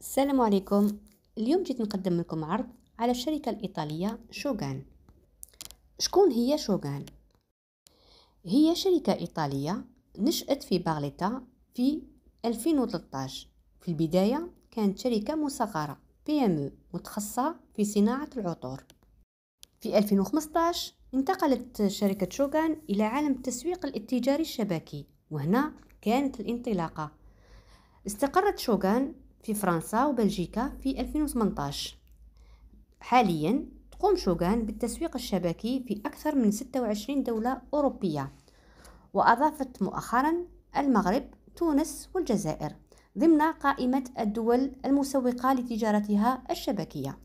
السلام عليكم اليوم جيت نقدم لكم عرض على الشركة الإيطالية شوغان شكون هي شوغان؟ هي شركة إيطالية نشأت في باغليتا في 2013 في البداية كانت شركة مصغرة PME متخصصة في صناعة العطور في 2015 انتقلت شركة شوغان إلى عالم التسويق الاتجاري الشبكي وهنا كانت الانطلاقة استقرت شوغان في فرنسا وبلجيكا في 2018 حاليا تقوم شوغان بالتسويق الشبكي في أكثر من 26 دولة أوروبية وأضافت مؤخرا المغرب تونس والجزائر ضمن قائمة الدول المسوقة لتجارتها الشبكية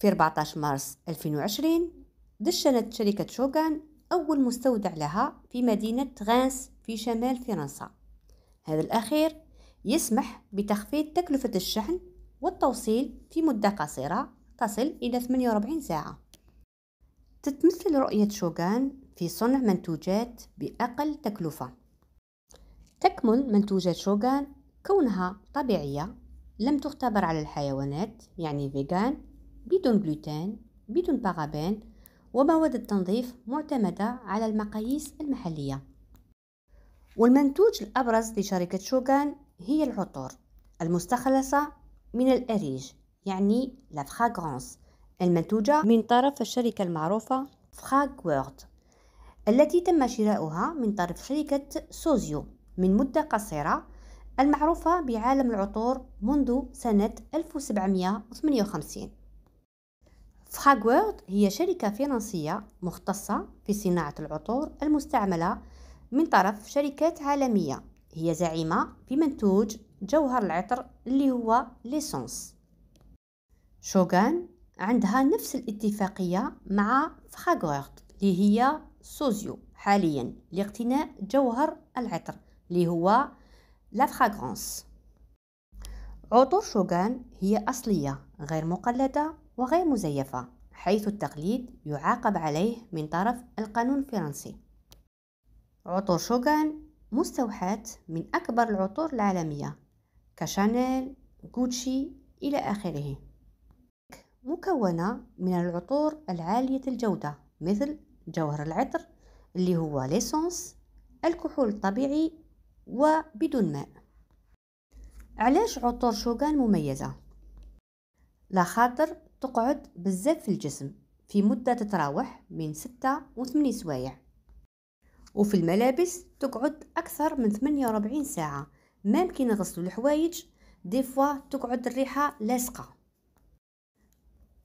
في 14 مارس 2020 دشنت شركة شوغان أول مستودع لها في مدينة غانس في شمال فرنسا هذا الأخير يسمح بتخفيض تكلفة الشحن والتوصيل في مدة قصيرة تصل إلى 48 ساعة تتمثل رؤية شوغان في صنع منتوجات بأقل تكلفة تكمن منتوجات شوغان كونها طبيعية لم تختبر على الحيوانات يعني فيغان بدون جلوتين بدون بارابين ومواد التنظيف معتمدة على المقاييس المحلية والمنتوج الأبرز لشركة شوغان هي العطور المستخلصة من الأريج يعني لا فراغرانس المنتوجة من طرف الشركة المعروفة فراغ وورد التي تم شراؤها من طرف شركة سوزيو من مدة قصيرة المعروفة بعالم العطور منذ سنة 1758 فراغورد هي شركة فرنسية مختصة في صناعة العطور المستعملة من طرف شركات عالمية هي زعيمة بمنتوج جوهر العطر اللي هو ليسونس شوغان عندها نفس الاتفاقية مع فراغورت اللي هي سوزيو حاليا لاقتناء جوهر العطر اللي هو لا عطور شوغان هي أصلية غير مقلدة وغير مزيفة حيث التقليد يعاقب عليه من طرف القانون الفرنسي عطور شوغان مستوحاة من أكبر العطور العالمية كشانيل، غوتشي إلى آخره مكونة من العطور العالية الجودة مثل جوهر العطر اللي هو ليسونس الكحول الطبيعي وبدون ماء علاش عطور شوغان مميزة؟ لا خاطر تقعد بزاف في الجسم في مدة تتراوح من ستة وثمانية سوايع وفي الملابس تقعد أكثر من 48 ساعة ما يمكن نغسلو الحوايج دي فوا تقعد الريحة لاصقة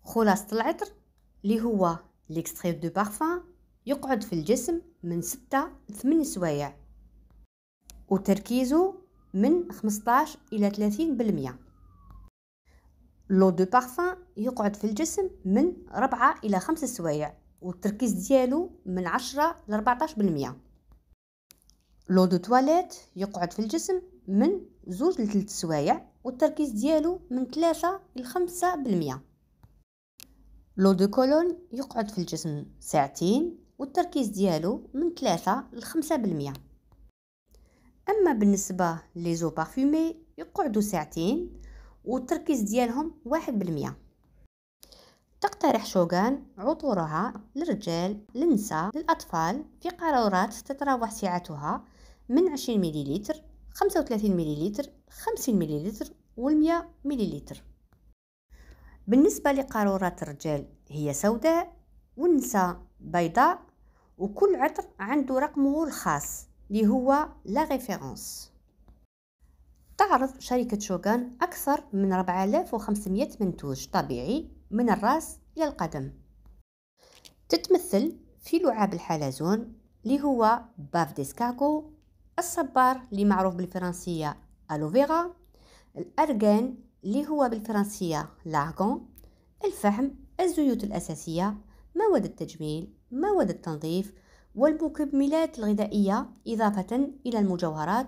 خلاصة العطر اللي هو ليكستخيو دو بارفان يقعد في الجسم من 6 ل 8 سوايع وتركيزه من 15 إلى 30 بالمية لو دو بارفان يقعد في الجسم من 4 إلى 5 سوايع والتركيز ديالو من 10 ل 14 بالمية لو دو تواليت يقعد في الجسم من زوج لثلاث سوايع والتركيز ديالو من 3 ل 5 بالمية لو دو كولون يقعد في الجسم ساعتين والتركيز ديالو من 3 ل 5 بالمية اما بالنسبه لي زو بارفومي يقعدوا ساعتين والتركيز ديالهم واحد بالمية تقترح شوغان عطورها للرجال للنساء للأطفال في قارورات تتراوح سعتها من 20 مليلتر 35 مليلتر 50 مليلتر و100 مليلتر بالنسبة لقارورات الرجال هي سوداء والنساء بيضاء وكل عطر عنده رقمه الخاص اللي هو لا ريفيرونس تعرض شركة شوغان أكثر من 4500 منتوج طبيعي من الرأس إلى القدم تتمثل في لعاب الحلزون اللي هو باف ديسكاكو الصبار اللي معروف بالفرنسية ألوفيرا الأرغان اللي هو بالفرنسية لارغون الفحم الزيوت الأساسية مواد التجميل مواد التنظيف والمكملات الغذائية إضافة إلى المجوهرات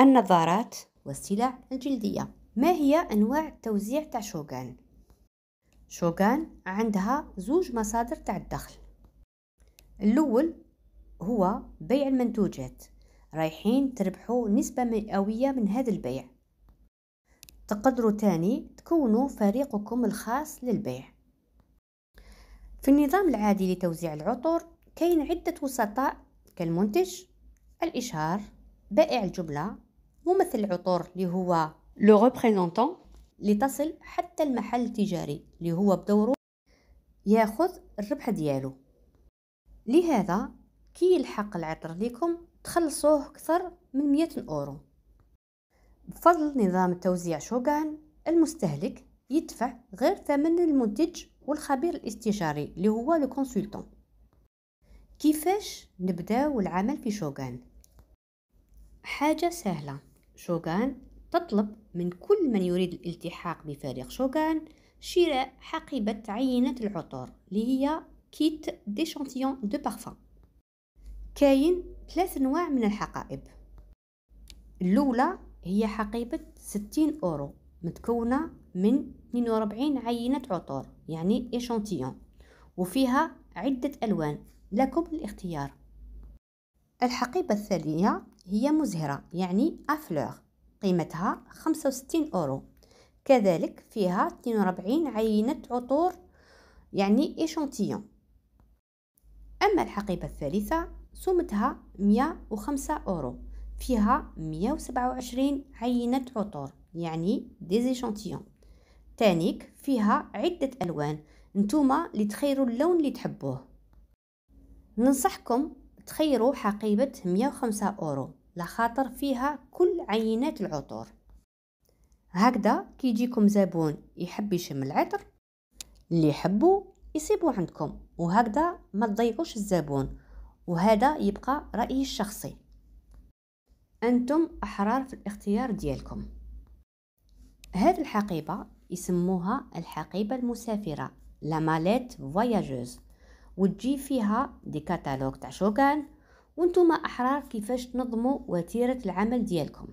النظارات والسلع الجلدية ما هي أنواع التوزيع تاع شوغان شوغان عندها زوج مصادر تاع الدخل الأول هو بيع المنتوجات رايحين تربحوا نسبة مئوية من هذا البيع تقدروا تاني تكونوا فريقكم الخاص للبيع في النظام العادي لتوزيع العطور كاين عدة وسطاء كالمنتج الإشهار بائع الجملة ممثل العطور اللي هو لو ريبريزونتون لتصل حتى المحل التجاري اللي هو بدوره ياخذ الربح ديالو لهذا كي يلحق العطر ليكم تخلصوه أكثر من 100 أورو بفضل نظام توزيع شوغان المستهلك يدفع غير ثمن المنتج والخبير الاستشاري اللي هو لو كونسلتون كيفاش نبداو العمل في شوغان حاجة سهلة شوغان تطلب من كل من يريد الالتحاق بفريق شوغان شراء حقيبة عينة العطور اللي هي كيت ديشانتيون دو بارفان كاين ثلاث انواع من الحقائب الاولى هي حقيبة 60 اورو متكونة من 42 عينة عطور يعني إيشانتيون وفيها عدة ألوان لكم الاختيار الحقيبة الثانية هي مزهرة يعني أفلور قيمتها 65 أورو كذلك فيها 42 عينة عطور يعني إيشونتيون أما الحقيبة الثالثة سمتها 105 أورو فيها 127 عينة عطور يعني ديزيشانتيون تانيك فيها عدة ألوان نتوما اللي تخيروا اللون اللي تحبوه ننصحكم تخيروا حقيبة 105 أورو لخاطر فيها كل عينات العطور هكذا كي يجيكم زبون يحب يشم العطر اللي يحبوا يصيبو عندكم وهكذا ما تضيعوش الزبون وهذا يبقى رأيي الشخصي أنتم أحرار في الاختيار ديالكم هذه الحقيبة يسموها الحقيبة المسافرة لا ماليت فواياجوز وتجي فيها دي كاتالوج تاع شوكان وانتم احرار كيفاش تنظموا وتيره العمل ديالكم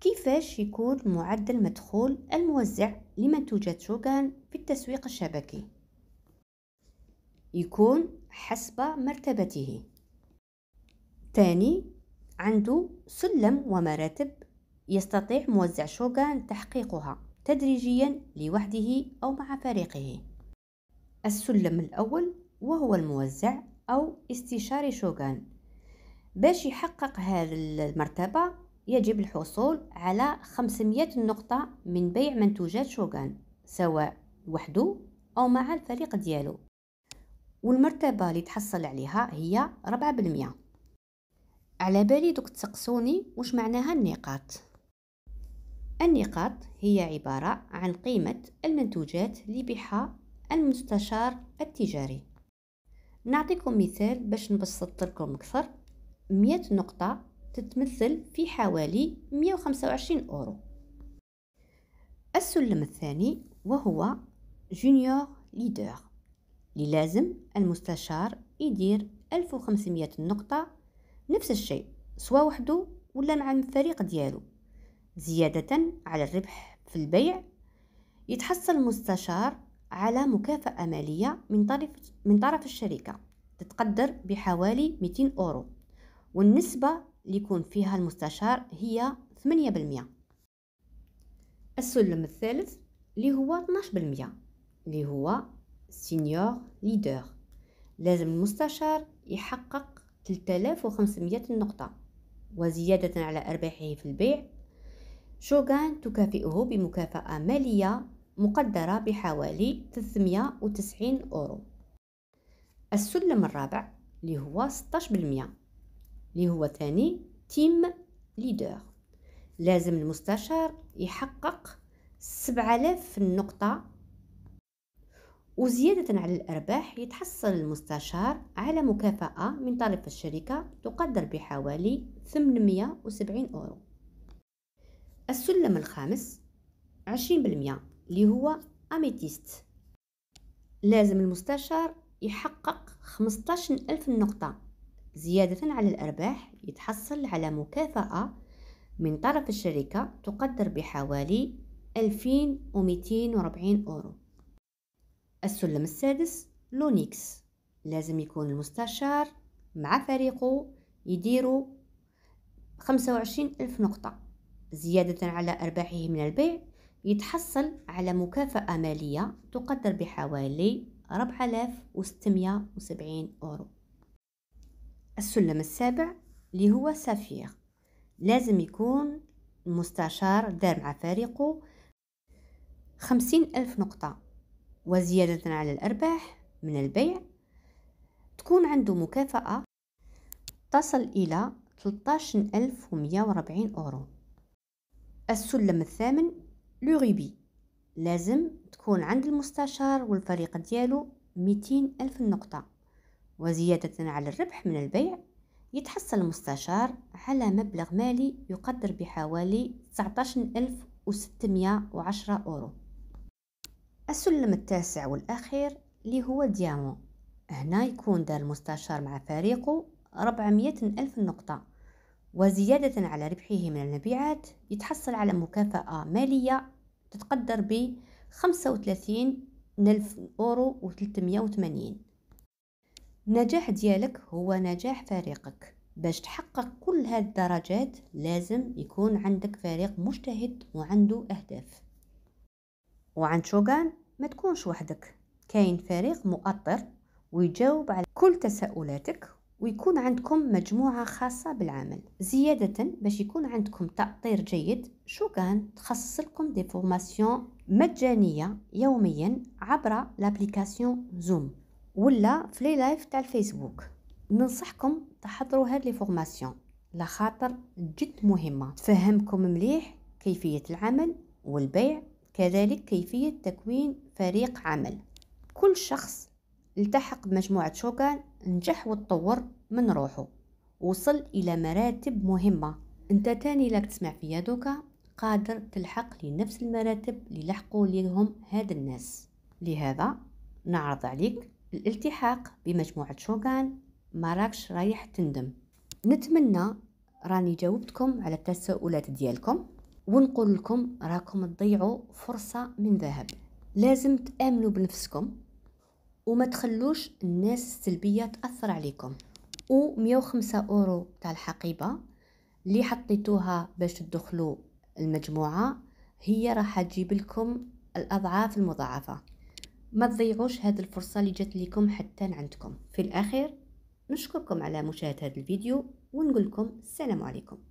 كيفاش يكون معدل مدخول الموزع لمنتوجات شوغان في التسويق الشبكي يكون حسب مرتبته ثاني عنده سلم ومراتب يستطيع موزع شوغان تحقيقها تدريجيا لوحده أو مع فريقه السلم الأول وهو الموزع أو استشاري شوغان باش يحقق هذه المرتبة يجب الحصول على 500 نقطة من بيع منتوجات شوغان سواء وحده أو مع الفريق ديالو والمرتبة اللي تحصل عليها هي 4% على بالي دوك تسقسوني واش معناها النقاط النقاط هي عبارة عن قيمة المنتوجات لبحها المستشار التجاري نعطيكم مثال باش نبسط لكم اكثر 100 نقطه تتمثل في حوالي 125 اورو السلم الثاني وهو جونيور ليدر اللي لازم المستشار يدير 1500 نقطه نفس الشيء سواء وحده ولا مع الفريق ديالو زياده على الربح في البيع يتحصل المستشار على مكافأة مالية من طرف من طرف الشركة تتقدر بحوالي 200 أورو والنسبة اللي يكون فيها المستشار هي 8% السلم الثالث اللي هو 12% اللي هو سينيور ليدر لازم المستشار يحقق 3500 نقطة وزيادة على أرباحه في البيع شوغان تكافئه بمكافأة مالية مقدرة بحوالي 390 أورو السلم الرابع اللي هو 16% اللي هو ثاني تيم ليدر لازم المستشار يحقق 7000 نقطة وزيادة على الأرباح يتحصل المستشار على مكافأة من طرف الشركة تقدر بحوالي 870 أورو السلم الخامس 20% اللي هو أميتيست لازم المستشار يحقق 15 ألف نقطة زيادة على الأرباح يتحصل على مكافأة من طرف الشركة تقدر بحوالي 2240 أورو السلم السادس لونيكس لازم يكون المستشار مع فريقه يديروا 25 ألف نقطة زيادة على أرباحه من البيع يتحصل على مكافأة مالية تقدر بحوالي 4670 أورو السلم السابع اللي هو سفير لازم يكون المستشار دار مع فريقه خمسين ألف نقطة وزيادة على الأرباح من البيع تكون عنده مكافأة تصل إلى 13140 أورو السلم الثامن لو ريبي لازم تكون عند المستشار والفريق ديالو ميتين ألف نقطة وزيادة على الربح من البيع يتحصل المستشار على مبلغ مالي يقدر بحوالي 19610 أورو السلم التاسع والأخير اللي هو ديامون هنا يكون دار المستشار مع فريقه 400 ألف نقطة وزيادة على ربحه من المبيعات يتحصل على مكافأة مالية تتقدر ب 35 ألف أورو و 380 النجاح ديالك هو نجاح فريقك باش تحقق كل هاد الدرجات لازم يكون عندك فريق مجتهد وعنده أهداف وعند شوغان ما تكونش وحدك كاين فريق مؤطر ويجاوب على كل تساؤلاتك ويكون عندكم مجموعة خاصة بالعمل زيادة باش يكون عندكم تأطير جيد شو كان تخصص لكم دي فورماسيون مجانية يوميا عبر لابليكاسيون زوم ولا فلي لايف تاع الفيسبوك ننصحكم تحضروا هاد لي فورماسيون لخاطر جد مهمة تفهمكم مليح كيفية العمل والبيع كذلك كيفية تكوين فريق عمل كل شخص التحق بمجموعة شوكان نجح وتطور من روحه وصل إلى مراتب مهمة أنت تاني لك تسمع في يدك قادر تلحق لنفس المراتب اللي لحقوا ليهم هاد الناس لهذا نعرض عليك الالتحاق بمجموعة شوغان مراكش رايح تندم نتمنى راني جاوبتكم على التساؤلات ديالكم ونقول لكم راكم تضيعوا فرصة من ذهب لازم تآمنوا بنفسكم وما تخلوش الناس السلبيه تاثر عليكم و105 اورو تاع الحقيبه اللي حطيتوها باش تدخلوا المجموعه هي راح تجيب لكم الاضعاف المضاعفه ما تضيعوش هذه الفرصه اللي جات لكم حتى عندكم في الاخير نشكركم على مشاهده هذا الفيديو ونقول لكم السلام عليكم